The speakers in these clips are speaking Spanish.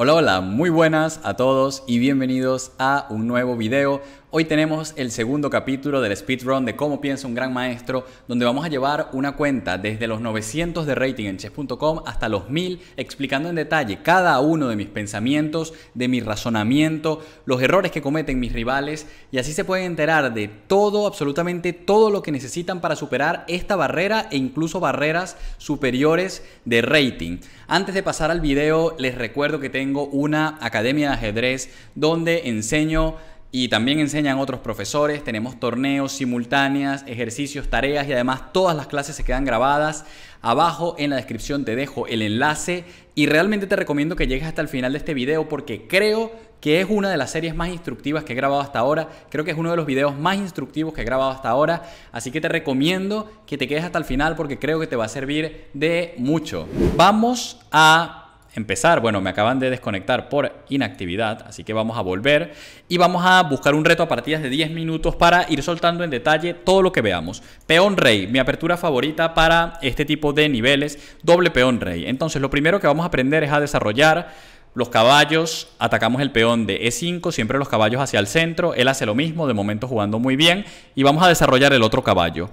Hola, hola, muy buenas a todos y bienvenidos a un nuevo video. Hoy tenemos el segundo capítulo del speedrun de cómo piensa un gran maestro, donde vamos a llevar una cuenta desde los 900 de rating en chess.com hasta los 1000, explicando en detalle cada uno de mis pensamientos, de mi razonamiento, los errores que cometen mis rivales y así se pueden enterar de todo, absolutamente todo lo que necesitan para superar esta barrera e incluso barreras superiores de rating. Antes de pasar al video, les recuerdo que tengo una academia de ajedrez donde enseño y también enseñan otros profesores, tenemos torneos simultáneas, ejercicios, tareas y además todas las clases se quedan grabadas. Abajo en la descripción te dejo el enlace y realmente te recomiendo que llegues hasta el final de este video porque creo que es una de las series más instructivas que he grabado hasta ahora. Creo que es uno de los videos más instructivos que he grabado hasta ahora. Así que te recomiendo que te quedes hasta el final porque creo que te va a servir de mucho. Vamos a empezar, bueno, me acaban de desconectar por inactividad, así que vamos a volver y vamos a buscar un reto a partidas de 10 minutos para ir soltando en detalle todo lo que veamos. Peón rey, mi apertura favorita para este tipo de niveles, doble peón rey. Entonces, lo primero que vamos a aprender es a desarrollar los caballos, atacamos el peón de E5, siempre los caballos hacia el centro, él hace lo mismo, de momento jugando muy bien, y vamos a desarrollar el otro caballo.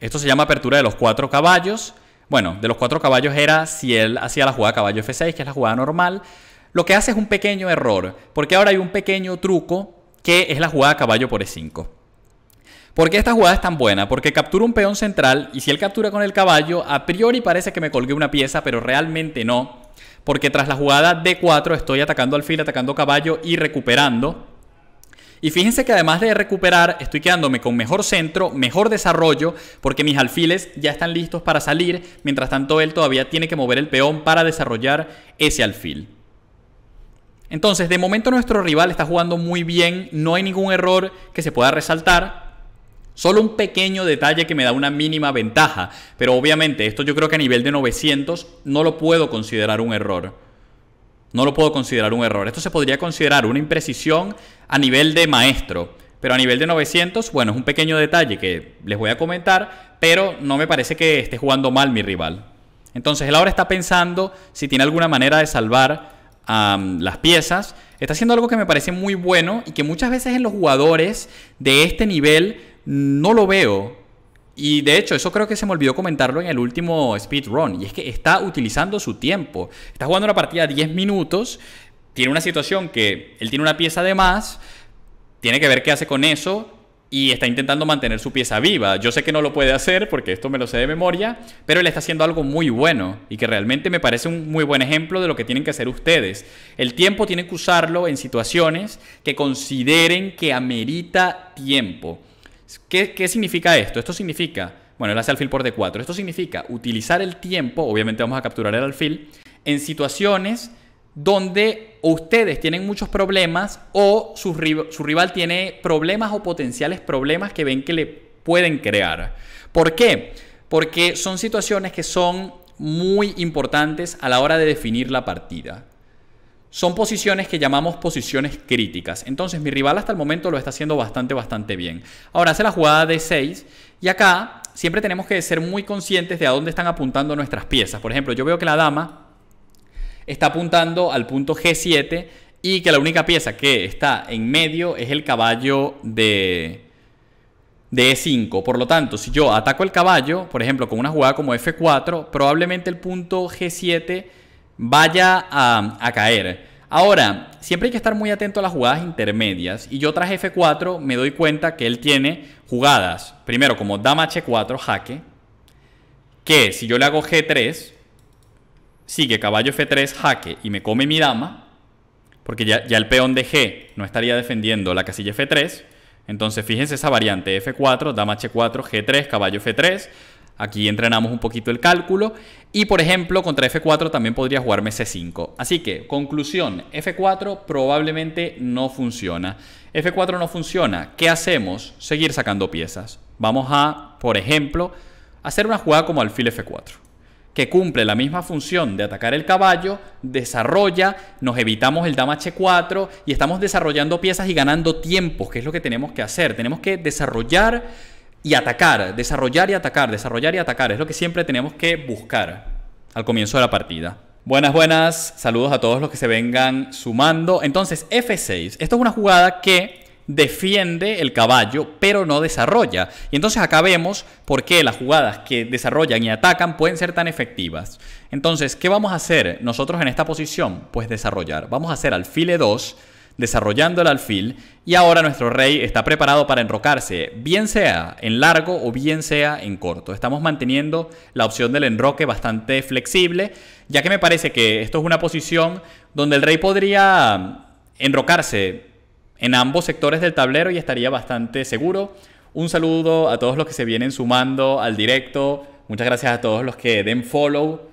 Esto se llama apertura de los cuatro caballos, bueno, de los cuatro caballos era si él hacía la jugada caballo F6, que es la jugada normal. Lo que hace es un pequeño error, porque ahora hay un pequeño truco que es la jugada caballo por E5. ¿Por qué esta jugada es tan buena? Porque captura un peón central y si él captura con el caballo, a priori parece que me colgué una pieza, pero realmente no. Porque tras la jugada D4 estoy atacando al alfil, atacando caballo y recuperando. Y fíjense que además de recuperar, estoy quedándome con mejor centro, mejor desarrollo, porque mis alfiles ya están listos para salir, mientras tanto él todavía tiene que mover el peón para desarrollar ese alfil. Entonces, de momento nuestro rival está jugando muy bien, no hay ningún error que se pueda resaltar, Solo un pequeño detalle que me da una mínima ventaja, pero obviamente esto yo creo que a nivel de 900 no lo puedo considerar un error no lo puedo considerar un error. Esto se podría considerar una imprecisión a nivel de maestro. Pero a nivel de 900, bueno, es un pequeño detalle que les voy a comentar, pero no me parece que esté jugando mal mi rival. Entonces él ahora está pensando si tiene alguna manera de salvar las piezas. Está haciendo algo que me parece muy bueno y que muchas veces en los jugadores de este nivel no lo veo. Y de hecho, eso creo que se me olvidó comentarlo en el último speedrun. Y es que está utilizando su tiempo. Está jugando una partida 10 minutos. Tiene una situación que él tiene una pieza de más. Tiene que ver qué hace con eso. Y está intentando mantener su pieza viva. Yo sé que no lo puede hacer porque esto me lo sé de memoria. Pero él está haciendo algo muy bueno. Y que realmente me parece un muy buen ejemplo de lo que tienen que hacer ustedes. El tiempo tienen que usarlo en situaciones que consideren que amerita tiempo. ¿Qué, significa esto? Esto significa, bueno, él hace alfil por D4. Esto significa utilizar el tiempo, obviamente vamos a capturar el alfil, en situaciones donde ustedes tienen muchos problemas o su rival tiene problemas o potenciales problemas que ven que le pueden crear. ¿Por qué? Porque son situaciones que son muy importantes a la hora de definir la partida. Son posiciones que llamamos posiciones críticas. Entonces mi rival hasta el momento lo está haciendo bastante, bastante bien. Ahora hace la jugada de 6 y acá siempre tenemos que ser muy conscientes de a dónde están apuntando nuestras piezas. Por ejemplo, yo veo que la dama está apuntando al punto G7 y que la única pieza que está en medio es el caballo de, de E5. Por lo tanto, si yo ataco el caballo, por ejemplo, con una jugada como F4, probablemente el punto G7 vaya a, caer. Ahora, siempre hay que estar muy atento a las jugadas intermedias. Y yo tras F4 me doy cuenta que él tiene jugadas, primero como dama H4, jaque, que si yo le hago G3, sigue caballo F3, jaque y me come mi dama, porque ya, ya el peón de G no estaría defendiendo la casilla F3. Entonces fíjense esa variante F4, dama H4, G3, caballo F3. Aquí entrenamos un poquito el cálculo. Y por ejemplo, contra F4 también podría jugarme C5. Así que, conclusión, F4 probablemente no funciona. F4 no funciona. ¿Qué hacemos? Seguir sacando piezas. Vamos a, por ejemplo, hacer una jugada como alfil F4 que cumple la misma función de atacar el caballo, desarrolla, nos evitamos el dama H4 y estamos desarrollando piezas y ganando tiempos, que es lo que tenemos que hacer. Tenemos que desarrollar y atacar, desarrollar y atacar, desarrollar y atacar. Es lo que siempre tenemos que buscar al comienzo de la partida. Buenas, buenas. Saludos a todos los que se vengan sumando. Entonces, F6. Esto es una jugada que defiende el caballo, pero no desarrolla. Y entonces acá vemos por qué las jugadas que desarrollan y atacan pueden ser tan efectivas. Entonces, ¿qué vamos a hacer nosotros en esta posición? Pues desarrollar. Vamos a hacer alfil 2 desarrollando el alfil, y ahora nuestro rey está preparado para enrocarse, bien sea en largo o bien sea en corto. Estamos manteniendo la opción del enroque bastante flexible, ya que me parece que esto es una posición donde el rey podría enrocarse en ambos sectores del tablero y estaría bastante seguro. Un saludo a todos los que se vienen sumando al directo. Muchas gracias a todos los que den follow.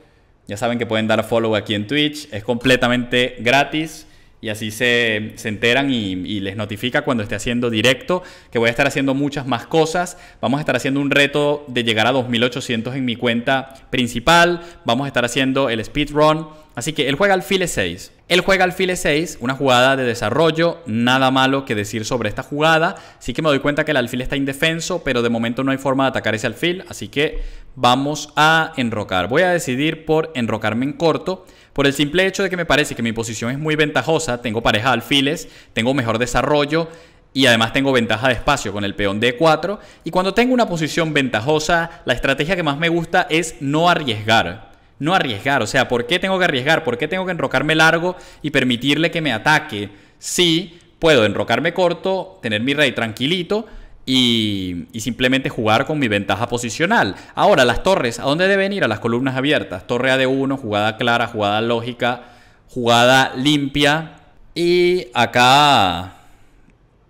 Ya saben que pueden dar follow aquí en Twitch. Es completamente gratis y así se, enteran y, les notifica cuando esté haciendo directo, que voy a estar haciendo muchas más cosas. Vamos a estar haciendo un reto de llegar a 2800 en mi cuenta principal, vamos a estar haciendo el speedrun. Así que él juega alfil 6. Él juega alfil 6, una jugada de desarrollo, nada malo que decir sobre esta jugada. Sí que me doy cuenta que el alfil está indefenso, pero de momento no hay forma de atacar ese alfil, así que vamos a enrocar. Voy a decidir por enrocarme en corto. Por el simple hecho de que me parece que mi posición es muy ventajosa, tengo pareja de alfiles, tengo mejor desarrollo, y además tengo ventaja de espacio con el peón D4. Y cuando tengo una posición ventajosa, la estrategia que más me gusta es no arriesgar. No arriesgar, o sea, ¿por qué tengo que arriesgar? ¿Por qué tengo que enrocarme largo y permitirle que me ataque? sí, puedo enrocarme corto, tener mi rey tranquilito y, simplemente jugar con mi ventaja posicional. Ahora, las torres, ¿a dónde deben ir? A las columnas abiertas. Torre AD1, jugada clara, jugada lógica, jugada limpia. Y acá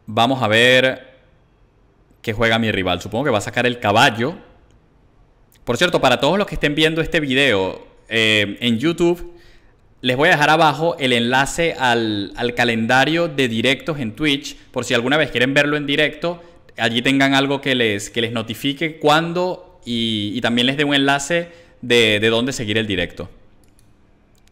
vamos a ver qué juega mi rival. Supongo que va a sacar el caballo. Por cierto, para todos los que estén viendo este video eh, en YouTube, les voy a dejar abajo el enlace al, al, calendario de directos en Twitch, por si alguna vez quieren verlo en directo allí tengan algo que les, que les notifique cuándo y, también les dé un enlace de, dónde seguir el directo.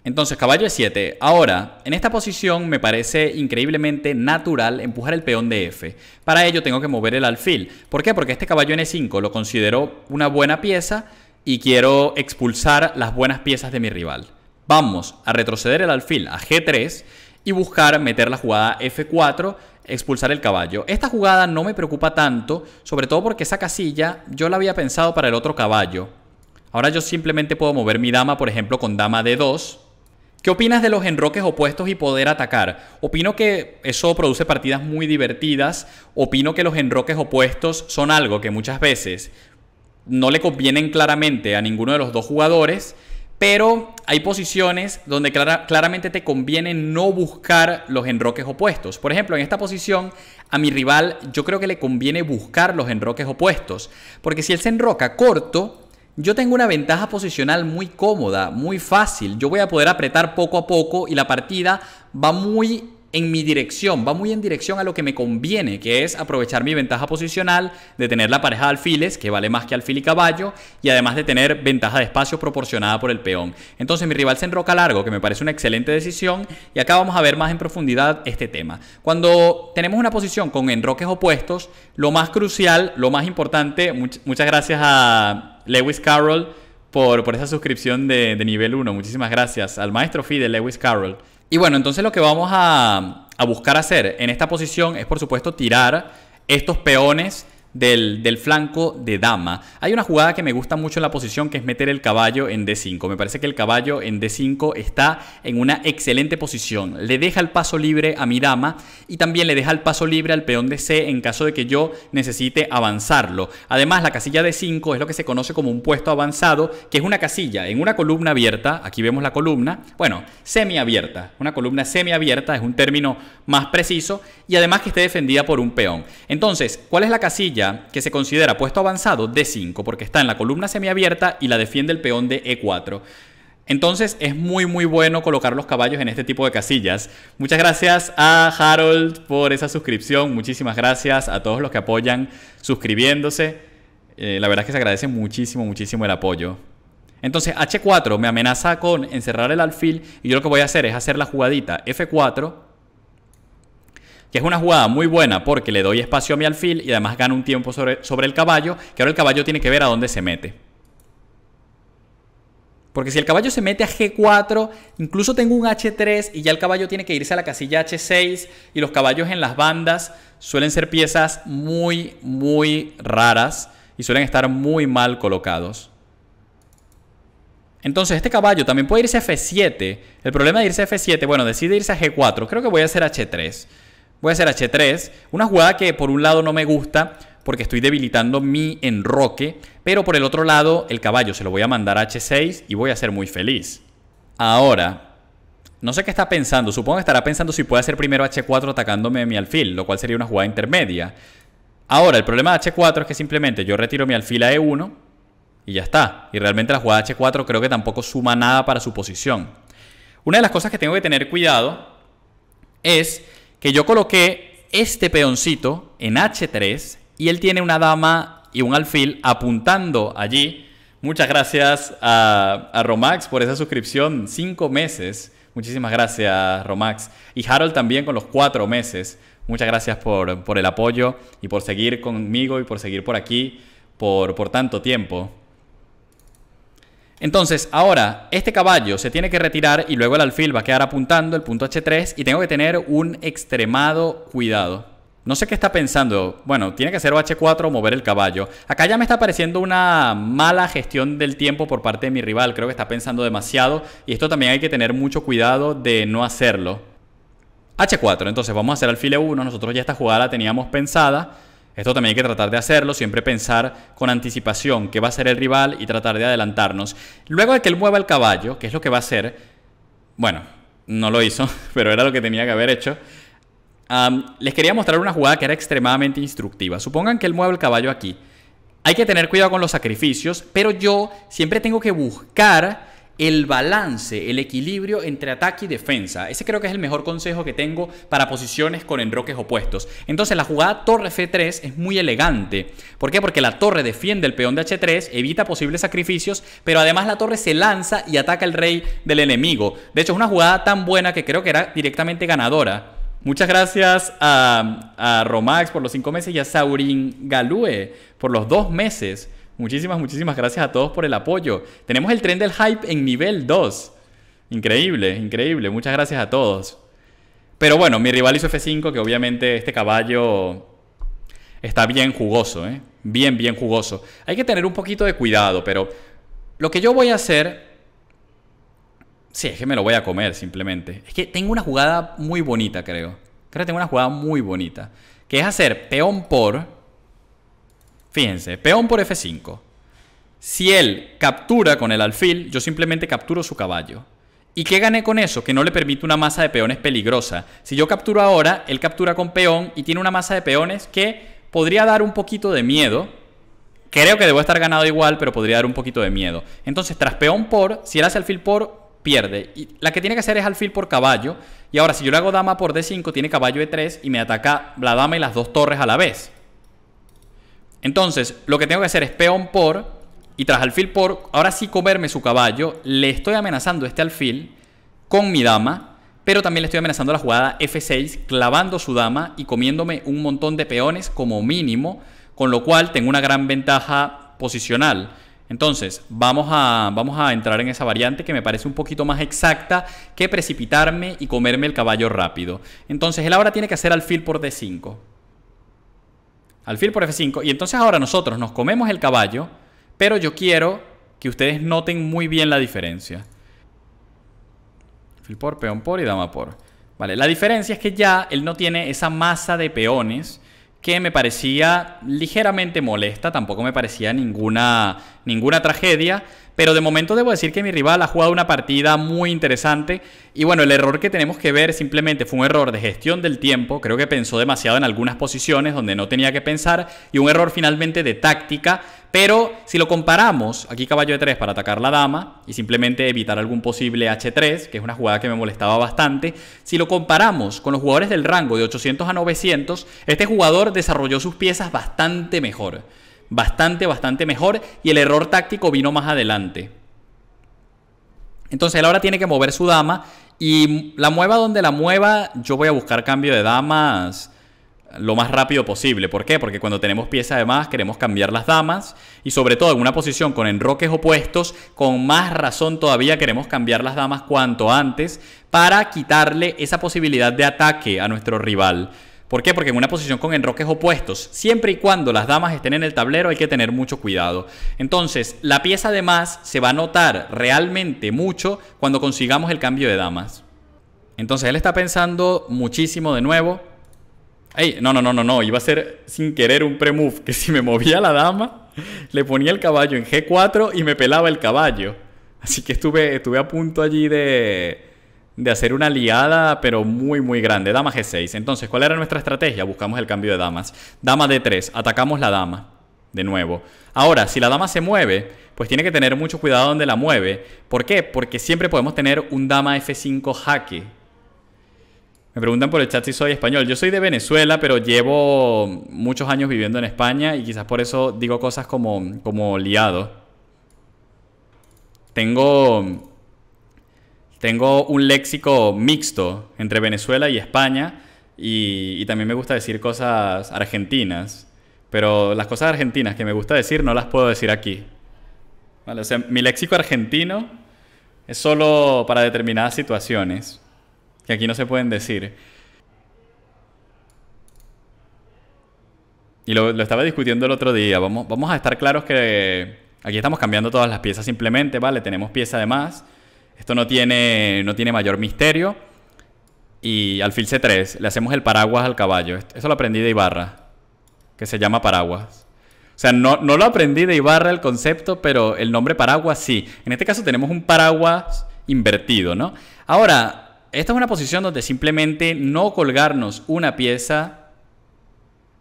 Entonces, caballo e 7. Ahora, en esta posición me parece increíblemente natural empujar el peón de F. Para ello tengo que mover el alfil. ¿Por qué? Porque este caballo N5 lo considero una buena pieza y quiero expulsar las buenas piezas de mi rival. Vamos a retroceder el alfil a G3 y buscar meter la jugada F4 expulsar el caballo. Esta jugada no me preocupa tanto, sobre todo porque esa casilla yo la había pensado para el otro caballo. Ahora yo simplemente puedo mover mi dama, por ejemplo, con dama D2. ¿Qué opinas de los enroques opuestos y poder atacar? Opino que eso produce partidas muy divertidas. Opino que los enroques opuestos son algo que muchas veces no le convienen claramente a ninguno de los dos jugadores pero hay posiciones donde claramente te conviene no buscar los enroques opuestos. Por ejemplo, en esta posición a mi rival yo creo que le conviene buscar los enroques opuestos. Porque si él se enroca corto, yo tengo una ventaja posicional muy cómoda, muy fácil. Yo voy a poder apretar poco a poco y la partida va muy en mi dirección, va muy en dirección a lo que me conviene, que es aprovechar mi ventaja posicional de tener la pareja de alfiles, que vale más que alfil y caballo, y además de tener ventaja de espacio proporcionada por el peón. Entonces mi rival se enroca largo, que me parece una excelente decisión, y acá vamos a ver más en profundidad este tema. Cuando tenemos una posición con enroques opuestos, lo más crucial, lo más importante, muchas gracias a Lewis Carroll por, esa suscripción de, nivel 1, muchísimas gracias al maestro de Lewis Carroll. Y bueno, entonces lo que vamos a, buscar hacer en esta posición es por supuesto tirar estos peones del, flanco de dama. Hay una jugada que me gusta mucho en la posición que es meter el caballo en D5. Me parece que el caballo en D5 está en una excelente posición. Le deja el paso libre a mi dama y también le deja el paso libre al peón de C en caso de que yo necesite avanzarlo. Además, la casilla D5 es lo que se conoce como un puesto avanzado, que es una casilla en una columna abierta. Aquí vemos la columna, bueno, semiabierta. Una columna semiabierta es un término más preciso y además que esté defendida por un peón. Entonces, ¿cuál es la casilla? que se considera puesto avanzado, D5, porque está en la columna semiabierta y la defiende el peón de E4. Entonces es muy muy bueno colocar los caballos en este tipo de casillas. Muchas gracias a Harold por esa suscripción. Muchísimas gracias a todos los que apoyan suscribiéndose. Eh, la verdad es que se agradece muchísimo, muchísimo el apoyo. Entonces H4 me amenaza con encerrar el alfil y yo lo que voy a hacer es hacer la jugadita F4 que es una jugada muy buena porque le doy espacio a mi alfil y además gano un tiempo sobre, sobre el caballo, que ahora el caballo tiene que ver a dónde se mete. Porque si el caballo se mete a G4, incluso tengo un H3 y ya el caballo tiene que irse a la casilla H6 y los caballos en las bandas suelen ser piezas muy, muy raras y suelen estar muy mal colocados. Entonces este caballo también puede irse a F7. El problema de irse a F7, bueno, decide irse a G4. Creo que voy a hacer H3. Voy a hacer H3. Una jugada que por un lado no me gusta porque estoy debilitando mi enroque, pero por el otro lado el caballo se lo voy a mandar a H6 y voy a ser muy feliz. Ahora, no sé qué está pensando. Supongo que estará pensando si puede hacer primero H4 atacándome mi alfil, lo cual sería una jugada intermedia. Ahora, el problema de H4 es que simplemente yo retiro mi alfil a E1 y ya está. Y realmente la jugada de H4 creo que tampoco suma nada para su posición. Una de las cosas que tengo que tener cuidado es que yo coloqué este peoncito en H3 y él tiene una dama y un alfil apuntando allí. Muchas gracias a, Romax por esa suscripción, cinco meses. Muchísimas gracias, Romax. Y Harold también con los cuatro meses. Muchas gracias por, el apoyo y por seguir conmigo y por seguir por aquí por, por tanto tiempo. Entonces, ahora, este caballo se tiene que retirar y luego el alfil va a quedar apuntando el punto H3 y tengo que tener un extremado cuidado. No sé qué está pensando. Bueno, tiene que ser H4 o mover el caballo. Acá ya me está pareciendo una mala gestión del tiempo por parte de mi rival. Creo que está pensando demasiado y esto también hay que tener mucho cuidado de no hacerlo. H4, entonces vamos a hacer alfil E1. Nosotros ya esta jugada la teníamos pensada. Esto también hay que tratar de hacerlo, siempre pensar con anticipación qué va a ser el rival y tratar de adelantarnos. Luego de que él mueva el caballo, que es lo que va a hacer, bueno, no lo hizo, pero era lo que tenía que haber hecho. les quería mostrar una jugada que era extremadamente instructiva. Supongan que él mueve el caballo aquí. Hay que tener cuidado con los sacrificios, pero yo siempre tengo que buscar el balance, el equilibrio entre ataque y defensa. Ese creo que es el mejor consejo que tengo para posiciones con enroques opuestos. Entonces la jugada torre F3 es muy elegante. ¿Por qué? Porque la torre defiende el peón de H3, evita posibles sacrificios, pero además la torre se lanza y ataca el rey del enemigo. De hecho es una jugada tan buena que creo que era directamente ganadora. Muchas gracias a, Romax por los cinco meses y a Saurin Galue por los dos meses. Muchísimas, muchísimas gracias a todos por el apoyo. Tenemos el tren del hype en nivel 2. Increíble, increíble. Muchas gracias a todos. Pero bueno, mi rival hizo F5, que obviamente este caballo está bien jugoso, ¿eh? Bien, bien jugoso. Hay que tener un poquito de cuidado, pero lo que yo voy a hacer... Sí, es que me lo voy a comer simplemente. Es que tengo una jugada muy bonita, creo. Creo que tengo una jugada muy bonita. Que es hacer peón por Fíjense, peón por F5. Si él captura con el alfil, yo simplemente capturo su caballo. ¿Y qué gané con eso? Que no le permite una masa de peones peligrosa. Si yo capturo ahora, él captura con peón y tiene una masa de peones que podría dar un poquito de miedo. Creo que debo estar ganado igual, pero podría dar un poquito de miedo. Entonces, tras peón por, si él hace alfil por, pierde. Y la que tiene que hacer es alfil por caballo. Y ahora, si yo le hago dama por D5, tiene caballo E3 y me ataca la dama y las dos torres a la vez. Entonces, lo que tengo que hacer es peón por y tras alfil por. Ahora sí comerme su caballo. Le estoy amenazando este alfil con mi dama. Pero también le estoy amenazando la jugada F6, clavando su dama y comiéndome un montón de peones como mínimo. Con lo cual tengo una gran ventaja posicional. Entonces, vamos a, vamos a entrar en esa variante que me parece un poquito más exacta que precipitarme y comerme el caballo rápido. Entonces, él ahora tiene que hacer alfil por D5 alfil por F5, y entonces ahora nosotros nos comemos el caballo, pero yo quiero que ustedes noten muy bien la diferencia. Alfil por, peón por y dama por. Vale, la diferencia es que ya él no tiene esa masa de peones que me parecía ligeramente molesta, tampoco me parecía ninguna, ninguna tragedia, pero de momento debo decir que mi rival ha jugado una partida muy interesante y bueno, el error que tenemos que ver simplemente fue un error de gestión del tiempo, creo que pensó demasiado en algunas posiciones donde no tenía que pensar y un error finalmente de táctica pero si lo comparamos, aquí caballo de 3 para atacar la dama y simplemente evitar algún posible H3, que es una jugada que me molestaba bastante, si lo comparamos con los jugadores del rango de 800 a 900, este jugador desarrolló sus piezas bastante mejor. Bastante, bastante mejor y el error táctico vino más adelante. Entonces él ahora tiene que mover su dama y la mueva donde la mueva, yo voy a buscar cambio de damas lo más rápido posible. ¿Por qué? Porque cuando tenemos pieza de más queremos cambiar las damas y sobre todo en una posición con enroques opuestos, con más razón todavía queremos cambiar las damas cuanto antes para quitarle esa posibilidad de ataque a nuestro rival. ¿Por qué? Porque en una posición con enroques opuestos, siempre y cuando las damas estén en el tablero hay que tener mucho cuidado. Entonces, la pieza de más se va a notar realmente mucho cuando consigamos el cambio de damas. Entonces, él está pensando muchísimo de nuevo Ey, no, no, no, no, no, iba a ser sin querer un pre que si me movía la dama, le ponía el caballo en G4 y me pelaba el caballo. Así que estuve, estuve a punto allí de, de hacer una liada, pero muy, muy grande. Dama G6. Entonces, ¿cuál era nuestra estrategia? Buscamos el cambio de damas. Dama D3, atacamos la dama. De nuevo. Ahora, si la dama se mueve, pues tiene que tener mucho cuidado donde la mueve. ¿Por qué? Porque siempre podemos tener un dama F5 jaque me preguntan por el chat si soy español. Yo soy de Venezuela, pero llevo muchos años viviendo en España y quizás por eso digo cosas como, como liado. Tengo, tengo un léxico mixto entre Venezuela y España y, también me gusta decir cosas argentinas. Pero las cosas argentinas que me gusta decir no las puedo decir aquí. O sea, mi léxico argentino es solo para determinadas situaciones que aquí no se pueden decir. Y lo, estaba discutiendo el otro día. Vamos, vamos a estar claros que aquí estamos cambiando todas las piezas simplemente, ¿vale? Tenemos pieza de más. Esto no tiene, no tiene mayor misterio. Y al C3 le hacemos el paraguas al caballo. Eso lo aprendí de Ibarra, que se llama paraguas. O sea, no, no lo aprendí de Ibarra el concepto, pero el nombre paraguas sí. En este caso tenemos un paraguas invertido, ¿no? Ahora, esta es una posición donde simplemente no colgarnos una pieza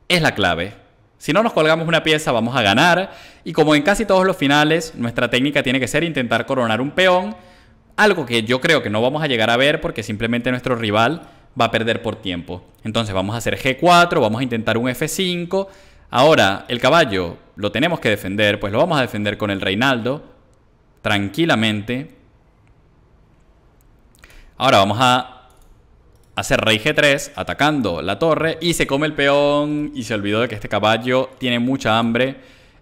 es la clave. Si no nos colgamos una pieza vamos a ganar y como en casi todos los finales, nuestra técnica tiene que ser intentar coronar un peón, algo que yo creo que no vamos a llegar a ver porque simplemente nuestro rival va a perder por tiempo. Entonces vamos a hacer G4, vamos a intentar un F5. Ahora, el caballo lo tenemos que defender, pues lo vamos a defender con el Reinaldo, tranquilamente. Ahora vamos a hacer rey G3 atacando la torre y se come el peón y se olvidó de que este caballo tiene mucha hambre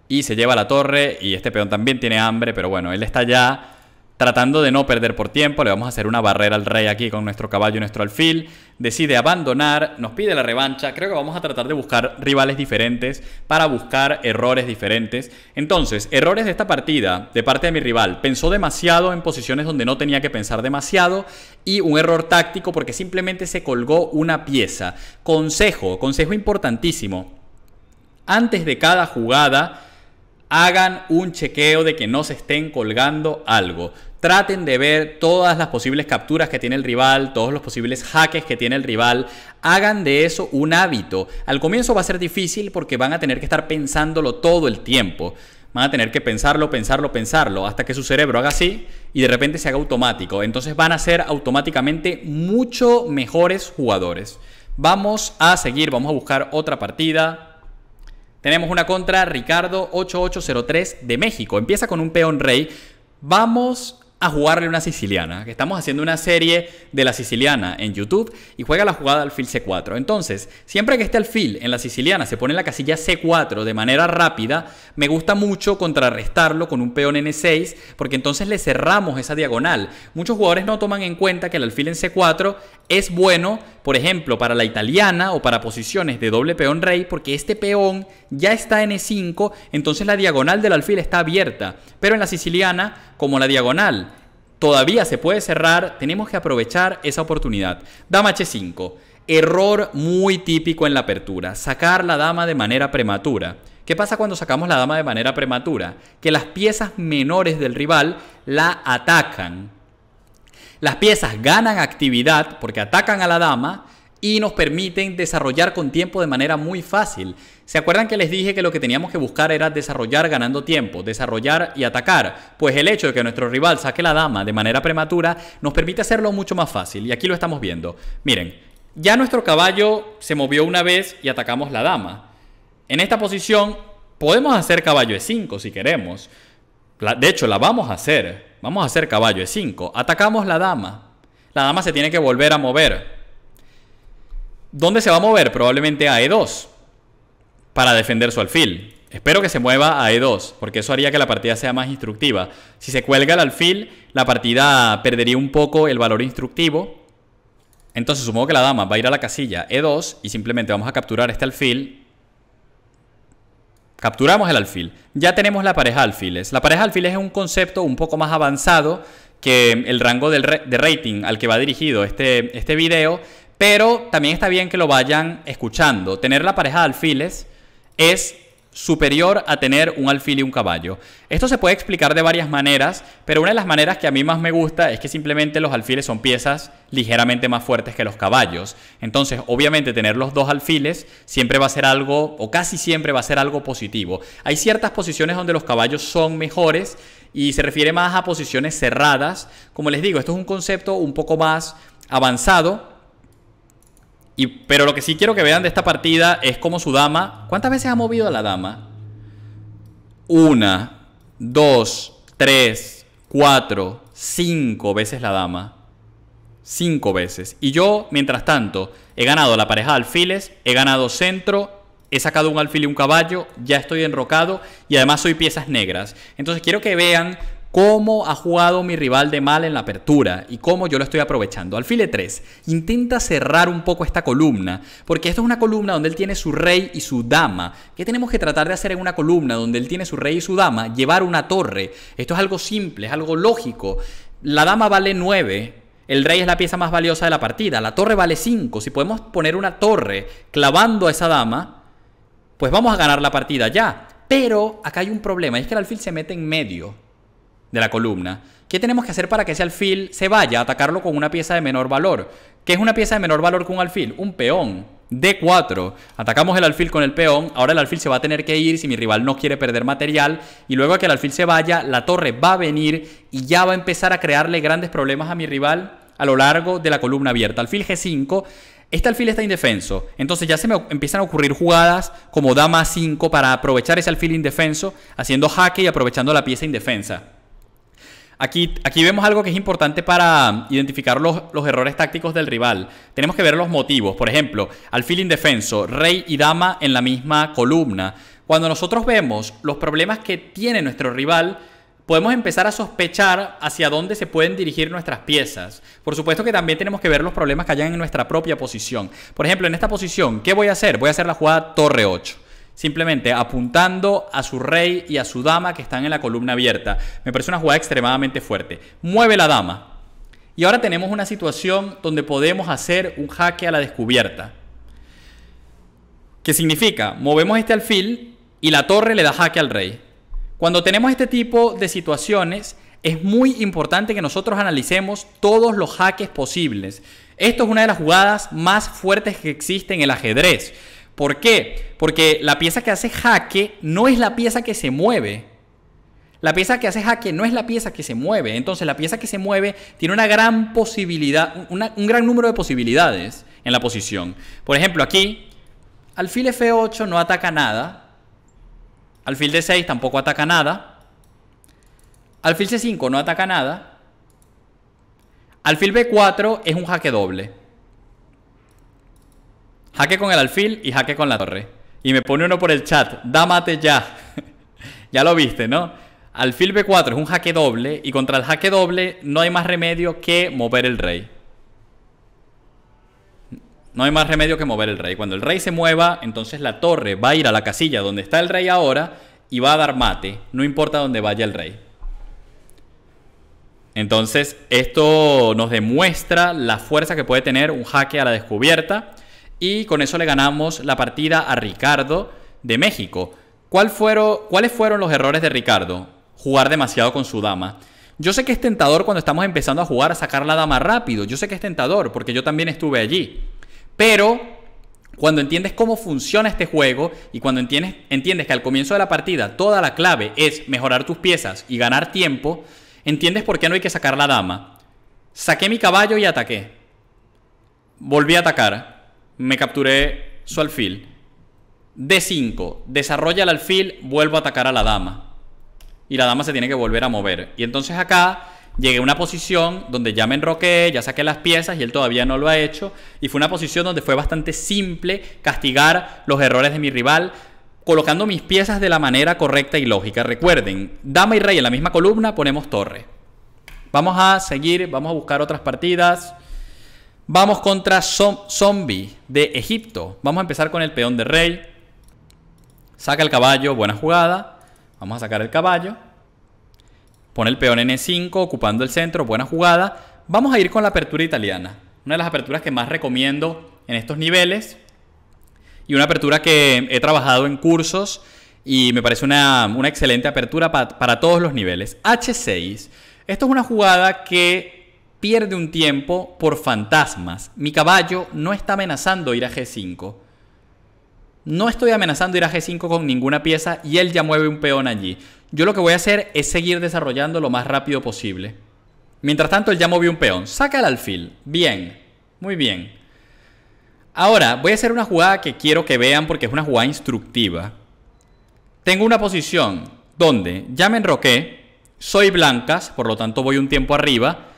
y se lleva la torre y este peón también tiene hambre, pero bueno, él está ya Tratando de no perder por tiempo, le vamos a hacer una barrera al rey aquí con nuestro caballo y nuestro alfil. Decide abandonar, nos pide la revancha. Creo que vamos a tratar de buscar rivales diferentes para buscar errores diferentes. Entonces, errores de esta partida de parte de mi rival. Pensó demasiado en posiciones donde no tenía que pensar demasiado y un error táctico porque simplemente se colgó una pieza. Consejo, consejo importantísimo. Antes de cada jugada Hagan un chequeo de que no se estén colgando algo. Traten de ver todas las posibles capturas que tiene el rival, todos los posibles jaques que tiene el rival. Hagan de eso un hábito. Al comienzo va a ser difícil porque van a tener que estar pensándolo todo el tiempo. Van a tener que pensarlo, pensarlo, pensarlo, hasta que su cerebro haga así y de repente se haga automático. Entonces van a ser automáticamente mucho mejores jugadores. Vamos a seguir, vamos a buscar otra partida. Tenemos una contra Ricardo 8803 de México. Empieza con un peón rey. Vamos a jugarle una siciliana, que estamos haciendo una serie de la siciliana en YouTube y juega la jugada alfil C4. Entonces, siempre que este alfil en la siciliana se pone en la casilla C4 de manera rápida, me gusta mucho contrarrestarlo con un peón N6, porque entonces le cerramos esa diagonal. Muchos jugadores no toman en cuenta que el alfil en C4 es bueno, por ejemplo, para la italiana o para posiciones de doble peón rey, porque este peón ya está en E5, entonces la diagonal del alfil está abierta. Pero en la siciliana, como la diagonal todavía se puede cerrar, tenemos que aprovechar esa oportunidad. Dama H5. Error muy típico en la apertura, sacar la dama de manera prematura. ¿Qué pasa cuando sacamos la dama de manera prematura? Que las piezas menores del rival la atacan las piezas ganan actividad porque atacan a la dama y nos permiten desarrollar con tiempo de manera muy fácil. ¿Se acuerdan que les dije que lo que teníamos que buscar era desarrollar ganando tiempo, desarrollar y atacar? Pues el hecho de que nuestro rival saque la dama de manera prematura nos permite hacerlo mucho más fácil y aquí lo estamos viendo. Miren, ya nuestro caballo se movió una vez y atacamos la dama. En esta posición podemos hacer caballo E5 si queremos de hecho, la vamos a hacer. Vamos a hacer caballo E5. Atacamos la dama. La dama se tiene que volver a mover. ¿Dónde se va a mover? Probablemente a E2. Para defender su alfil. Espero que se mueva a E2, porque eso haría que la partida sea más instructiva. Si se cuelga el alfil, la partida perdería un poco el valor instructivo. Entonces supongo que la dama va a ir a la casilla E2 y simplemente vamos a capturar este alfil Capturamos el alfil. Ya tenemos la pareja de alfiles. La pareja de alfiles es un concepto un poco más avanzado que el rango del de rating al que va dirigido este, este video, pero también está bien que lo vayan escuchando. Tener la pareja de alfiles es superior a tener un alfil y un caballo. Esto se puede explicar de varias maneras, pero una de las maneras que a mí más me gusta es que simplemente los alfiles son piezas ligeramente más fuertes que los caballos. Entonces, obviamente tener los dos alfiles siempre va a ser algo, o casi siempre va a ser algo positivo. Hay ciertas posiciones donde los caballos son mejores y se refiere más a posiciones cerradas. Como les digo, esto es un concepto un poco más avanzado pero lo que sí quiero que vean de esta partida es cómo su dama... ¿Cuántas veces ha movido a la dama? Una, dos, tres, cuatro, cinco veces la dama. Cinco veces. Y yo, mientras tanto, he ganado la pareja de alfiles, he ganado centro, he sacado un alfil y un caballo, ya estoy enrocado y además soy piezas negras. Entonces quiero que vean cómo ha jugado mi rival de mal en la apertura y cómo yo lo estoy aprovechando. Alfile 3 intenta cerrar un poco esta columna, porque esto es una columna donde él tiene su rey y su dama. ¿Qué tenemos que tratar de hacer en una columna donde él tiene su rey y su dama? Llevar una torre. Esto es algo simple, es algo lógico. La dama vale 9, el rey es la pieza más valiosa de la partida, la torre vale 5. Si podemos poner una torre clavando a esa dama, pues vamos a ganar la partida ya. Pero acá hay un problema, y es que el alfil se mete en medio de la columna. ¿Qué tenemos que hacer para que ese alfil se vaya? Atacarlo con una pieza de menor valor. ¿Qué es una pieza de menor valor que un alfil? Un peón. D4. Atacamos el alfil con el peón. Ahora el alfil se va a tener que ir si mi rival no quiere perder material. Y luego que el alfil se vaya, la torre va a venir y ya va a empezar a crearle grandes problemas a mi rival a lo largo de la columna abierta. Alfil G5. Este alfil está indefenso, entonces ya se me empiezan a ocurrir jugadas como dama 5 para aprovechar ese alfil indefenso, haciendo jaque y aprovechando la pieza indefensa. Aquí, aquí, vemos algo que es importante para identificar los, los, errores tácticos del rival. Tenemos que ver los motivos. Por ejemplo, alfil indefenso, rey y dama en la misma columna. Cuando nosotros vemos los problemas que tiene nuestro rival, podemos empezar a sospechar hacia dónde se pueden dirigir nuestras piezas. Por supuesto que también tenemos que ver los problemas que hayan en nuestra propia posición. Por ejemplo, en esta posición, ¿qué voy a hacer? Voy a hacer la jugada torre 8 simplemente apuntando a su rey y a su dama que están en la columna abierta. Me parece una jugada extremadamente fuerte. Mueve la dama. Y ahora tenemos una situación donde podemos hacer un jaque a la descubierta. ¿Qué significa? Movemos este alfil y la torre le da jaque al rey. Cuando tenemos este tipo de situaciones, es muy importante que nosotros analicemos todos los jaques posibles. Esto es una de las jugadas más fuertes que existe en el ajedrez. ¿Por qué? Porque la pieza que hace jaque no es la pieza que se mueve. La pieza que hace jaque no es la pieza que se mueve. Entonces la pieza que se mueve tiene una gran posibilidad, un gran número de posibilidades en la posición. Por ejemplo, aquí, alfil F8 no ataca nada. Alfil D6 tampoco ataca nada. Alfil C5 no ataca nada. Alfil B4 es un jaque doble. Jaque con el alfil y jaque con la torre. Y me pone uno por el chat, mate ya. ya lo viste, ¿no? Alfil B4 es un jaque doble y contra el jaque doble no hay más remedio que mover el rey. No hay más remedio que mover el rey. Cuando el rey se mueva, entonces la torre va a ir a la casilla donde está el rey ahora y va a dar mate, no importa dónde vaya el rey. Entonces, esto nos demuestra la fuerza que puede tener un jaque a la descubierta y con eso le ganamos la partida a Ricardo de México. ¿Cuáles fueron los errores de Ricardo? Jugar demasiado con su dama. Yo sé que es tentador cuando estamos empezando a jugar a sacar la dama rápido. Yo sé que es tentador porque yo también estuve allí. Pero cuando entiendes cómo funciona este juego y cuando entiendes, entiendes que al comienzo de la partida toda la clave es mejorar tus piezas y ganar tiempo, entiendes por qué no hay que sacar la dama. Saqué mi caballo y ataqué. Volví a atacar me capturé su alfil. D5, desarrolla el alfil, vuelvo a atacar a la dama. Y la dama se tiene que volver a mover. Y entonces acá llegué a una posición donde ya me enroqué, ya saqué las piezas y él todavía no lo ha hecho. Y fue una posición donde fue bastante simple castigar los errores de mi rival colocando mis piezas de la manera correcta y lógica. Recuerden, dama y rey en la misma columna ponemos torre. Vamos a seguir, vamos a buscar otras partidas. Vamos contra Zombie de Egipto. Vamos a empezar con el peón de rey. Saca el caballo, buena jugada. Vamos a sacar el caballo. Pone el peón en E5, ocupando el centro, buena jugada. Vamos a ir con la apertura italiana. Una de las aperturas que más recomiendo en estos niveles. Y una apertura que he trabajado en cursos y me parece una, excelente apertura para todos los niveles. H6. Esto es una jugada que pierde un tiempo por fantasmas. Mi caballo no está amenazando ir a G5. No estoy amenazando ir a G5 con ninguna pieza y él ya mueve un peón allí. Yo lo que voy a hacer es seguir desarrollando lo más rápido posible. Mientras tanto, él ya movió un peón. Saca el alfil. Bien. Muy bien. Ahora, voy a hacer una jugada que quiero que vean porque es una jugada instructiva. Tengo una posición donde ya me enroqué, soy blancas, por lo tanto voy un tiempo arriba,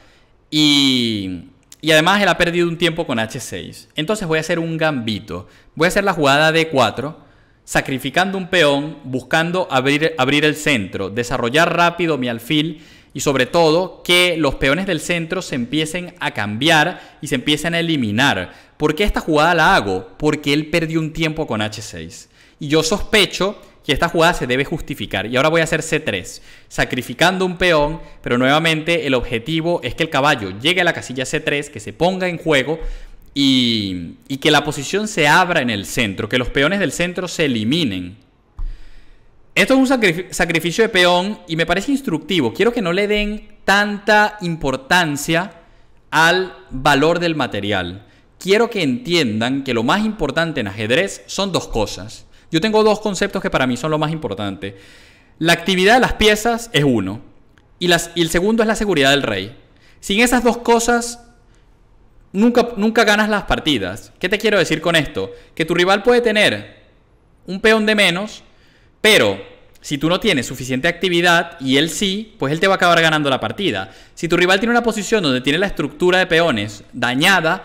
y, además él ha perdido un tiempo con H6. Entonces voy a hacer un gambito. Voy a hacer la jugada D4, sacrificando un peón, buscando abrir, abrir el centro, desarrollar rápido mi alfil y sobre todo que los peones del centro se empiecen a cambiar y se empiecen a eliminar. ¿Por qué esta jugada la hago? Porque él perdió un tiempo con H6. Y yo sospecho que esta jugada se debe justificar. Y ahora voy a hacer C3, sacrificando un peón, pero nuevamente el objetivo es que el caballo llegue a la casilla C3, que se ponga en juego y, y que la posición se abra en el centro, que los peones del centro se eliminen. Esto es un sacrificio de peón y me parece instructivo. Quiero que no le den tanta importancia al valor del material. Quiero que entiendan que lo más importante en ajedrez son dos cosas. Yo tengo dos conceptos que para mí son lo más importante. La actividad de las piezas es uno. Y, el segundo es la seguridad del rey. Sin esas dos cosas, nunca, nunca ganas las partidas. ¿Qué te quiero decir con esto? Que tu rival puede tener un peón de menos, pero si tú no tienes suficiente actividad y él sí, pues él te va a acabar ganando la partida. Si tu rival tiene una posición donde tiene la estructura de peones dañada,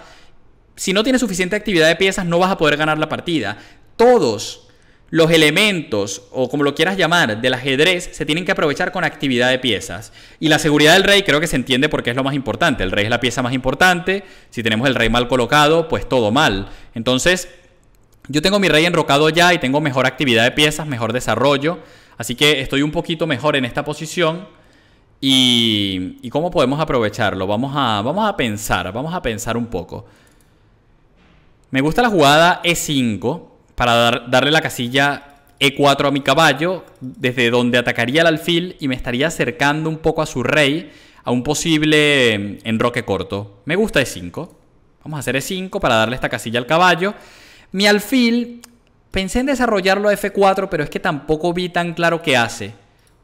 si no tienes suficiente actividad de piezas no vas a poder ganar la partida. Todos los elementos, o como lo quieras llamar, del ajedrez se tienen que aprovechar con actividad de piezas. Y la seguridad del rey creo que se entiende porque es lo más importante. El rey es la pieza más importante. Si tenemos el rey mal colocado, pues todo mal. Entonces, yo tengo mi rey enrocado ya y tengo mejor actividad de piezas, mejor desarrollo. Así que estoy un poquito mejor en esta posición. ¿Y, y cómo podemos aprovecharlo? Vamos a, vamos a pensar, vamos a pensar un poco. Me gusta la jugada E5 para darle la casilla E4 a mi caballo, desde donde atacaría el alfil y me estaría acercando un poco a su rey, a un posible eh, enroque corto. Me gusta E5. Vamos a hacer E5 para darle esta casilla al caballo. Mi alfil, pensé en desarrollarlo a F4, pero es que tampoco vi tan claro qué hace.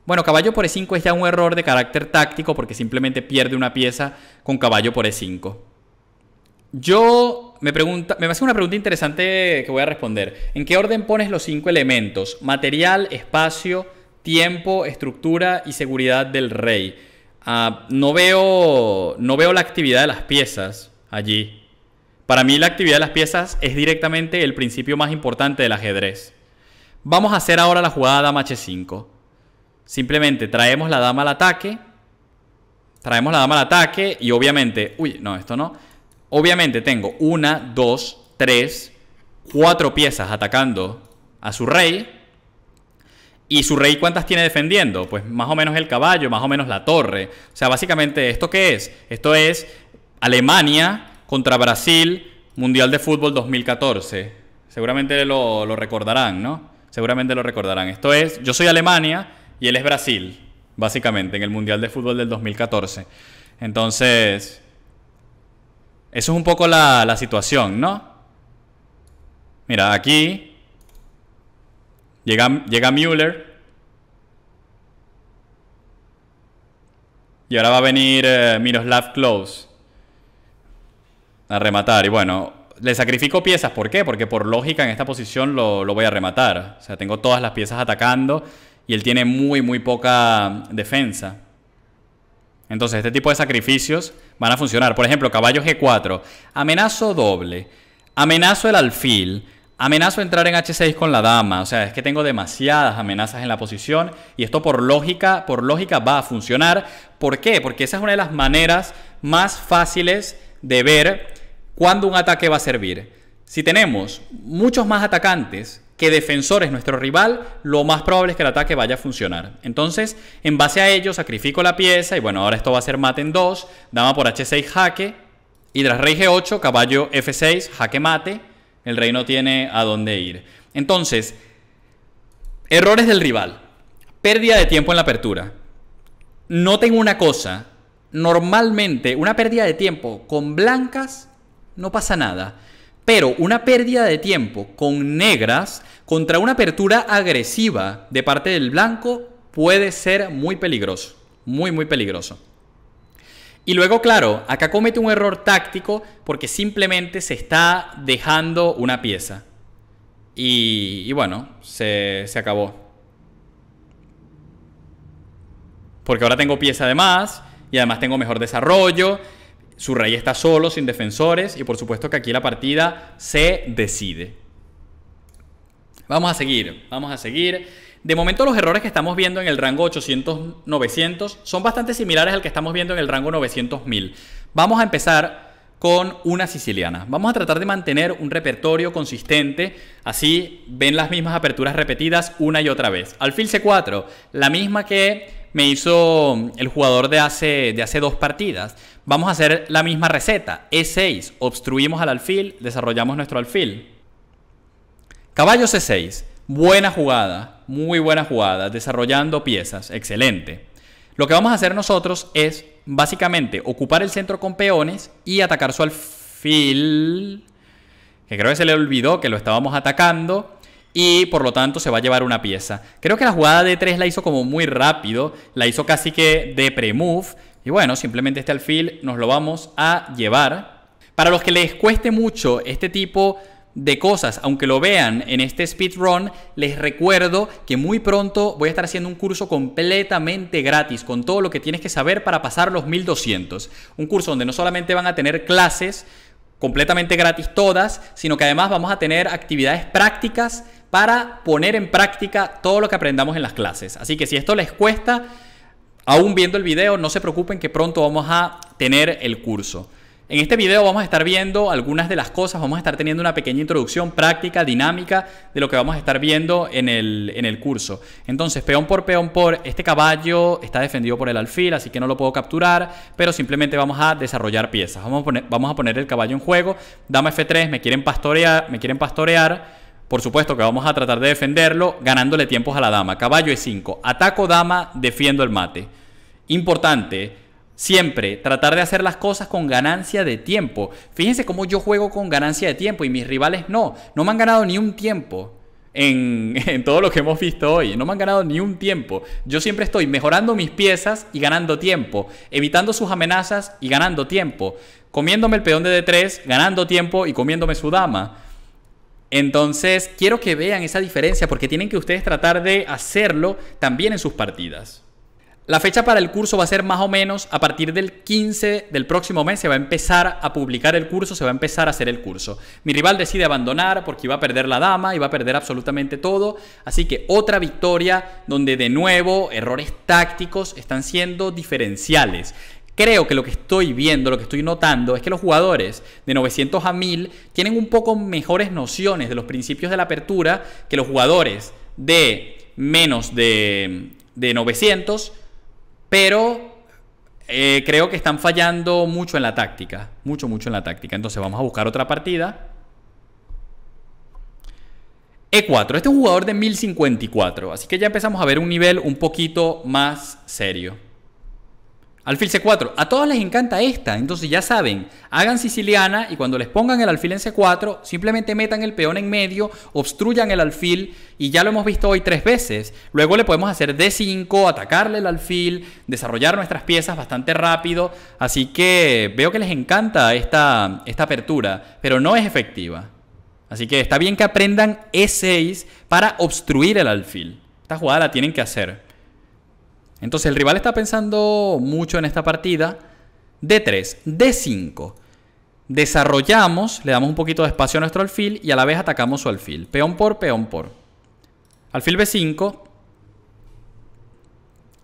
Bueno, caballo por E5 es ya un error de carácter táctico porque simplemente pierde una pieza con caballo por E5. Yo me hace una pregunta interesante que voy a responder. ¿En qué orden pones los cinco elementos? Material, espacio, tiempo, estructura y seguridad del rey. Ah, no, veo, no veo la actividad de las piezas allí. Para mí la actividad de las piezas es directamente el principio más importante del ajedrez. Vamos a hacer ahora la jugada dama h5. Simplemente traemos la dama al ataque. Traemos la dama al ataque y obviamente... Uy, no, esto no obviamente tengo una, dos, tres, cuatro piezas atacando a su rey. ¿Y su rey cuántas tiene defendiendo? Pues más o menos el caballo, más o menos la torre. O sea, básicamente, ¿esto qué es? Esto es Alemania contra Brasil, Mundial de Fútbol 2014. Seguramente lo, recordarán, ¿no? Seguramente lo recordarán. Esto es, yo soy Alemania y él es Brasil, básicamente, en el Mundial de Fútbol del 2014. Entonces, eso es un poco la, situación, ¿no? Mira, aquí llega, llega Müller. Y ahora va a venir eh, Miroslav Close. a rematar. Y bueno, le sacrifico piezas. ¿Por qué? Porque por lógica en esta posición lo, lo voy a rematar. O sea, tengo todas las piezas atacando y él tiene muy, muy poca defensa. Entonces, este tipo de sacrificios van a funcionar. Por ejemplo, caballo G4, amenazo doble, amenazo el alfil, amenazo entrar en H6 con la dama. O sea, es que tengo demasiadas amenazas en la posición y esto por lógica, por lógica va a funcionar. ¿Por qué? Porque esa es una de las maneras más fáciles de ver cuándo un ataque va a servir. Si tenemos muchos más atacantes que Defensor es nuestro rival, lo más probable es que el ataque vaya a funcionar. Entonces, en base a ello, sacrifico la pieza y bueno, ahora esto va a ser mate en 2, dama por h6 jaque, y tras rey g8, caballo f6, jaque mate, el rey no tiene a dónde ir. Entonces, errores del rival, pérdida de tiempo en la apertura. Noten una cosa, normalmente una pérdida de tiempo con blancas no pasa nada. Pero una pérdida de tiempo con negras contra una apertura agresiva de parte del blanco puede ser muy peligroso. Muy, muy peligroso. Y luego, claro, acá comete un error táctico porque simplemente se está dejando una pieza. Y, bueno, se, se, acabó. Porque ahora tengo pieza de más y además tengo mejor desarrollo su rey está solo, sin defensores, y por supuesto que aquí la partida se decide. Vamos a seguir, vamos a seguir. De momento los errores que estamos viendo en el rango 800-900 son bastante similares al que estamos viendo en el rango 900-1000. Vamos a empezar con una siciliana. Vamos a tratar de mantener un repertorio consistente, así ven las mismas aperturas repetidas una y otra vez. Alfil C4, la misma que me hizo el jugador de hace, de hace dos partidas. Vamos a hacer la misma receta. E6, obstruimos al alfil, desarrollamos nuestro alfil. Caballo C6, buena jugada, muy buena jugada, desarrollando piezas, excelente. Lo que vamos a hacer nosotros es básicamente ocupar el centro con peones y atacar su alfil, que creo que se le olvidó que lo estábamos atacando y por lo tanto se va a llevar una pieza. Creo que la jugada de 3 la hizo como muy rápido, la hizo casi que de pre-move y bueno, simplemente este alfil nos lo vamos a llevar. Para los que les cueste mucho este tipo de cosas. Aunque lo vean en este speedrun, les recuerdo que muy pronto voy a estar haciendo un curso completamente gratis con todo lo que tienes que saber para pasar los 1200. Un curso donde no solamente van a tener clases completamente gratis todas, sino que además vamos a tener actividades prácticas para poner en práctica todo lo que aprendamos en las clases. Así que si esto les cuesta, aún viendo el video, no se preocupen que pronto vamos a tener el curso. En este video vamos a estar viendo algunas de las cosas, vamos a estar teniendo una pequeña introducción práctica, dinámica de lo que vamos a estar viendo en el, en el curso. Entonces, peón por peón por, este caballo está defendido por el alfil, así que no lo puedo capturar, pero simplemente vamos a desarrollar piezas. Vamos a poner, el caballo en juego, dama F3, me quieren pastorear, me quieren pastorear. Por supuesto que vamos a tratar de defenderlo ganándole tiempos a la dama. Caballo E5, ataco dama, defiendo el mate. Importante, Siempre tratar de hacer las cosas con ganancia de tiempo. Fíjense cómo yo juego con ganancia de tiempo y mis rivales no. No me han ganado ni un tiempo en, todo lo que hemos visto hoy. No me han ganado ni un tiempo. Yo siempre estoy mejorando mis piezas y ganando tiempo. Evitando sus amenazas y ganando tiempo. Comiéndome el peón de D3, ganando tiempo y comiéndome su dama. Entonces quiero que vean esa diferencia porque tienen que ustedes tratar de hacerlo también en sus partidas. La fecha para el curso va a ser más o menos a partir del 15 del próximo mes, se va a empezar a publicar el curso, se va a empezar a hacer el curso. Mi rival decide abandonar porque iba a perder la dama, y va a perder absolutamente todo, así que otra victoria donde de nuevo errores tácticos están siendo diferenciales. Creo que lo que estoy viendo, lo que estoy notando es que los jugadores de 900 a 1000 tienen un poco mejores nociones de los principios de la apertura que los jugadores de menos de, de 900 pero eh, creo que están fallando mucho en la táctica. Mucho, mucho en la táctica. Entonces vamos a buscar otra partida. E4. Este es un jugador de 1054. Así que ya empezamos a ver un nivel un poquito más serio. Alfil C4. A todos les encanta esta, entonces ya saben, hagan siciliana y cuando les pongan el alfil en C4, simplemente metan el peón en medio, obstruyan el alfil y ya lo hemos visto hoy tres veces. Luego le podemos hacer D5, atacarle el alfil, desarrollar nuestras piezas bastante rápido. Así que veo que les encanta esta, esta apertura, pero no es efectiva. Así que está bien que aprendan E6 para obstruir el alfil. Esta jugada la tienen que hacer. Entonces el rival está pensando mucho en esta partida. D3, D5. Desarrollamos, le damos un poquito de espacio a nuestro alfil y a la vez atacamos su alfil. Peón por, peón por. Alfil B5.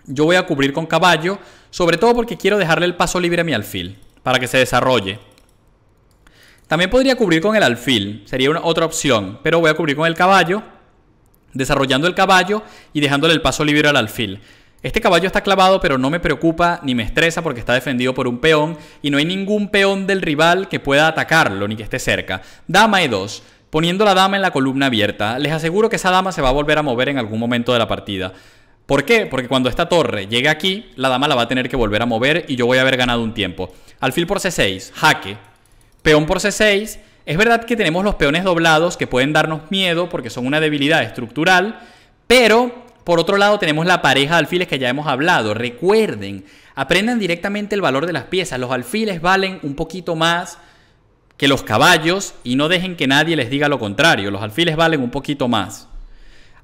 Yo voy a cubrir con caballo, sobre todo porque quiero dejarle el paso libre a mi alfil, para que se desarrolle. También podría cubrir con el alfil, sería una, otra opción, pero voy a cubrir con el caballo, desarrollando el caballo y dejándole el paso libre al alfil. Este caballo está clavado, pero no me preocupa ni me estresa porque está defendido por un peón y no hay ningún peón del rival que pueda atacarlo ni que esté cerca. Dama E2 poniendo la dama en la columna abierta. Les aseguro que esa dama se va a volver a mover en algún momento de la partida. ¿Por qué? Porque cuando esta torre llegue aquí, la dama la va a tener que volver a mover y yo voy a haber ganado un tiempo. Alfil por C6, jaque. Peón por C6. Es verdad que tenemos los peones doblados que pueden darnos miedo porque son una debilidad estructural, pero por otro lado, tenemos la pareja de alfiles que ya hemos hablado. Recuerden, aprendan directamente el valor de las piezas. Los alfiles valen un poquito más que los caballos y no dejen que nadie les diga lo contrario. Los alfiles valen un poquito más.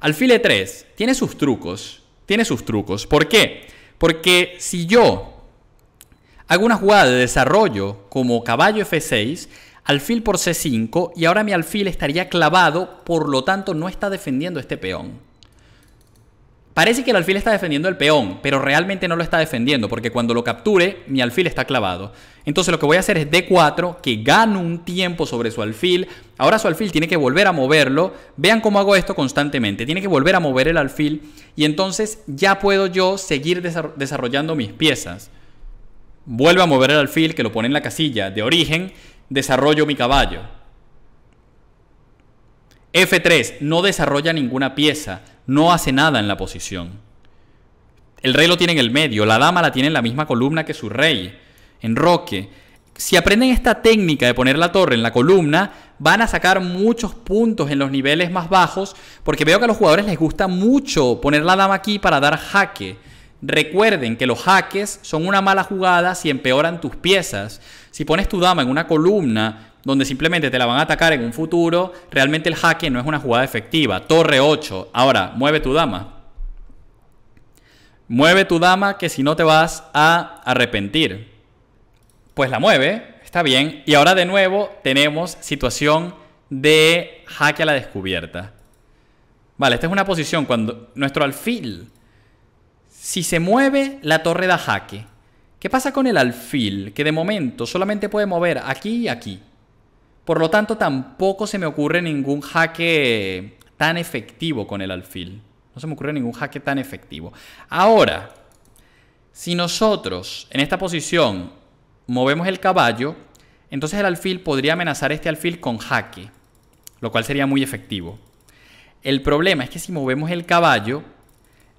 Alfile 3 tiene sus trucos. Tiene sus trucos. ¿Por qué? Porque si yo hago una jugada de desarrollo como caballo F6, alfil por C5 y ahora mi alfil estaría clavado, por lo tanto no está defendiendo este peón. Parece que el alfil está defendiendo el peón, pero realmente no lo está defendiendo, porque cuando lo capture, mi alfil está clavado. Entonces lo que voy a hacer es D4, que gano un tiempo sobre su alfil. Ahora su alfil tiene que volver a moverlo. Vean cómo hago esto constantemente. Tiene que volver a mover el alfil y entonces ya puedo yo seguir desarrollando mis piezas. Vuelve a mover el alfil que lo pone en la casilla de origen. Desarrollo mi caballo. F3 no desarrolla ninguna pieza no hace nada en la posición. El rey lo tiene en el medio, la dama la tiene en la misma columna que su rey, en roque. Si aprenden esta técnica de poner la torre en la columna, van a sacar muchos puntos en los niveles más bajos, porque veo que a los jugadores les gusta mucho poner la dama aquí para dar jaque. Recuerden que los jaques son una mala jugada si empeoran tus piezas. Si pones tu dama en una columna donde simplemente te la van a atacar en un futuro, realmente el jaque no es una jugada efectiva. Torre 8. Ahora, mueve tu dama. Mueve tu dama que si no te vas a arrepentir. Pues la mueve, está bien. Y ahora de nuevo tenemos situación de jaque a la descubierta. Vale, esta es una posición cuando nuestro alfil si se mueve, la torre de jaque. ¿Qué pasa con el alfil, que de momento solamente puede mover aquí y aquí? Por lo tanto, tampoco se me ocurre ningún jaque tan efectivo con el alfil. No se me ocurre ningún jaque tan efectivo. Ahora, si nosotros en esta posición movemos el caballo, entonces el alfil podría amenazar este alfil con jaque, lo cual sería muy efectivo. El problema es que si movemos el caballo,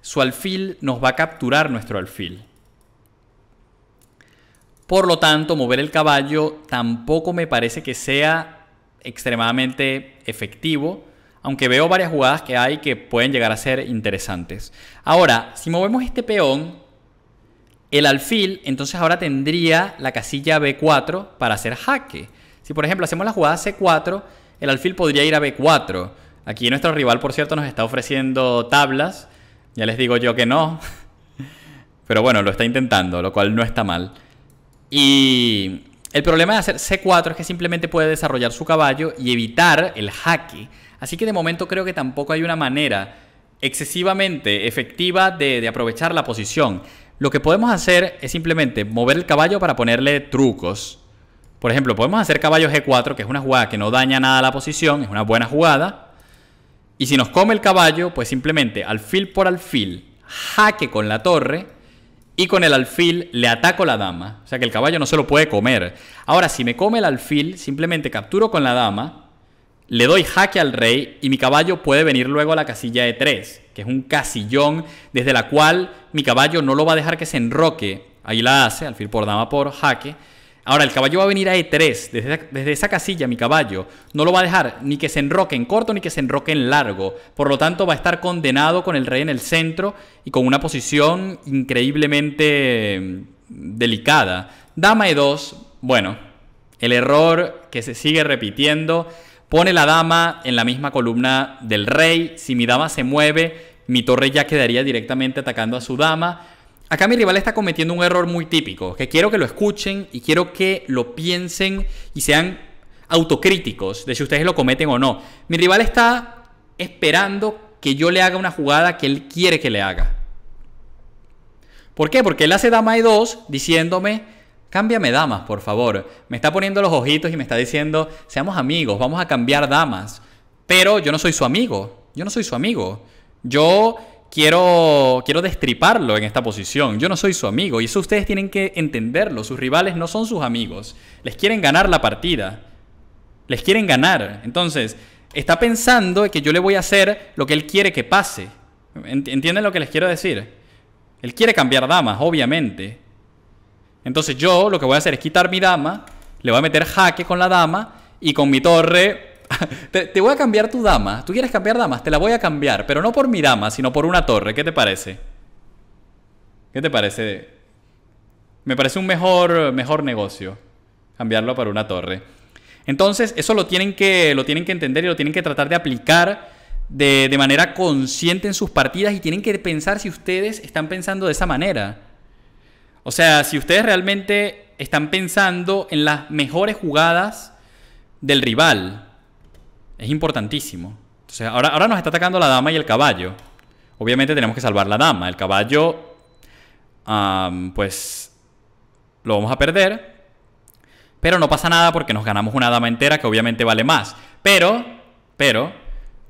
su alfil nos va a capturar nuestro alfil. Por lo tanto, mover el caballo tampoco me parece que sea extremadamente efectivo, aunque veo varias jugadas que hay que pueden llegar a ser interesantes. Ahora, si movemos este peón, el alfil, entonces ahora tendría la casilla B4 para hacer jaque. Si por ejemplo hacemos la jugada C4, el alfil podría ir a B4. Aquí nuestro rival, por cierto, nos está ofreciendo tablas ya les digo yo que no. Pero bueno, lo está intentando, lo cual no está mal. Y el problema de hacer C4 es que simplemente puede desarrollar su caballo y evitar el jaque. Así que de momento creo que tampoco hay una manera excesivamente efectiva de, de aprovechar la posición. Lo que podemos hacer es simplemente mover el caballo para ponerle trucos. Por ejemplo, podemos hacer caballo G4, que es una jugada que no daña nada a la posición, es una buena jugada. Y si nos come el caballo, pues simplemente alfil por alfil, jaque con la torre y con el alfil le ataco la dama. O sea que el caballo no se lo puede comer. Ahora, si me come el alfil, simplemente capturo con la dama, le doy jaque al rey y mi caballo puede venir luego a la casilla de 3 que es un casillón desde la cual mi caballo no lo va a dejar que se enroque. Ahí la hace, alfil por dama por jaque Ahora, el caballo va a venir a E3. Desde, esa casilla, mi caballo no lo va a dejar ni que se enroque en corto ni que se enroque en largo. Por lo tanto, va a estar condenado con el rey en el centro y con una posición increíblemente mm, delicada. Dama E2, bueno, el error que se sigue repitiendo. Pone la dama en la misma columna del rey. Si mi dama se mueve, mi torre ya quedaría directamente atacando a su dama. Acá mi rival está cometiendo un error muy típico, que quiero que lo escuchen y quiero que lo piensen y sean autocríticos de si ustedes lo cometen o no. Mi rival está esperando que yo le haga una jugada que él quiere que le haga. ¿Por qué? Porque él hace dama y dos diciéndome, cámbiame damas, por favor. Me está poniendo los ojitos y me está diciendo, seamos amigos, vamos a cambiar damas. Pero yo no soy su amigo, yo no soy su amigo. Yo quiero, quiero destriparlo en esta posición. Yo no soy su amigo y eso ustedes tienen que entenderlo. Sus rivales no son sus amigos. Les quieren ganar la partida. Les quieren ganar. Entonces, está pensando que yo le voy a hacer lo que él quiere que pase. ¿Entienden lo que les quiero decir? Él quiere cambiar damas, obviamente. Entonces yo lo que voy a hacer es quitar mi dama, le voy a meter jaque con la dama y con mi torre te, voy a cambiar tu dama. ¿Tú quieres cambiar damas? Te la voy a cambiar, pero no por mi dama, sino por una torre. ¿Qué te parece? ¿Qué te parece? Me parece un mejor, mejor negocio cambiarlo por una torre. Entonces, eso lo tienen que, lo tienen que entender y lo tienen que tratar de aplicar de, de manera consciente en sus partidas y tienen que pensar si ustedes están pensando de esa manera. O sea, si ustedes realmente están pensando en las mejores jugadas del rival. Es importantísimo. Entonces, ahora, ahora nos está atacando la dama y el caballo. Obviamente tenemos que salvar la dama. El caballo, pues, lo vamos a perder. Pero no pasa nada porque nos ganamos una dama entera que obviamente vale más. Pero, pero,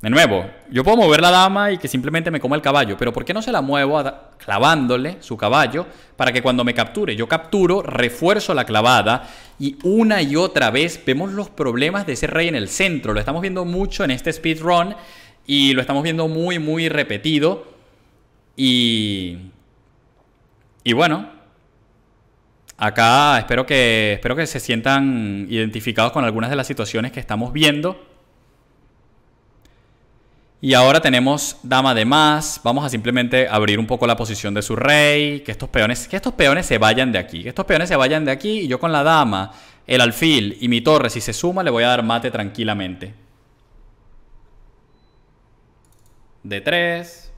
de nuevo, yo puedo mover la dama y que simplemente me coma el caballo, pero ¿por qué no se la muevo clavándole su caballo para que cuando me capture, yo capturo, refuerzo la clavada y una y otra vez vemos los problemas de ese rey en el centro. Lo estamos viendo mucho en este speedrun y lo estamos viendo muy, muy repetido. Y. Y bueno. Acá espero que, espero que se sientan identificados con algunas de las situaciones que estamos viendo. Y ahora tenemos dama de más. Vamos a simplemente abrir un poco la posición de su rey. Que estos peones, que estos peones se vayan de aquí. Que estos peones se vayan de aquí. Y yo con la dama, el alfil y mi torre, si se suma, le voy a dar mate tranquilamente. De 3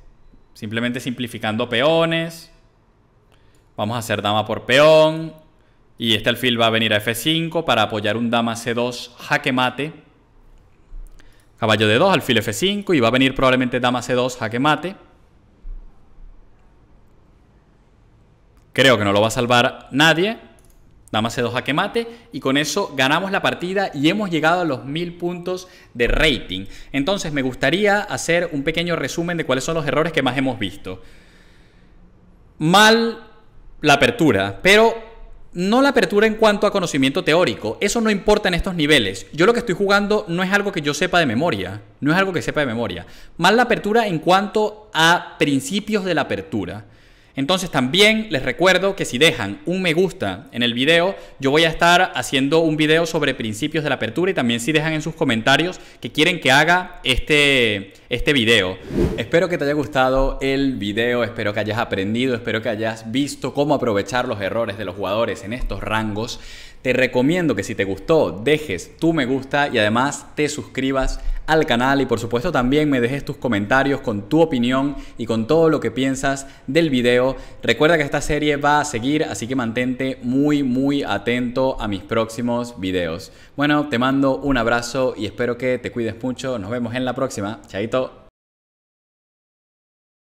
Simplemente simplificando peones. Vamos a hacer dama por peón. Y este alfil va a venir a F5 para apoyar un dama C2 jaque mate. Caballo de 2, alfil F5 y va a venir probablemente dama C2, jaque mate. Creo que no lo va a salvar nadie. Dama C2, jaque mate. Y con eso ganamos la partida y hemos llegado a los 1000 puntos de rating. Entonces me gustaría hacer un pequeño resumen de cuáles son los errores que más hemos visto. Mal la apertura, pero no la apertura en cuanto a conocimiento teórico, eso no importa en estos niveles. Yo lo que estoy jugando no es algo que yo sepa de memoria, no es algo que sepa de memoria. Más la apertura en cuanto a principios de la apertura. Entonces también les recuerdo que si dejan un me gusta en el video, yo voy a estar haciendo un video sobre principios de la apertura y también si dejan en sus comentarios que quieren que haga este, este video. Espero que te haya gustado el video, espero que hayas aprendido, espero que hayas visto cómo aprovechar los errores de los jugadores en estos rangos. Te recomiendo que si te gustó, dejes tu me gusta y además te suscribas al canal y por supuesto también me dejes tus comentarios con tu opinión y con todo lo que piensas del video. Recuerda que esta serie va a seguir, así que mantente muy muy atento a mis próximos videos. Bueno, te mando un abrazo y espero que te cuides mucho. Nos vemos en la próxima. Chaito.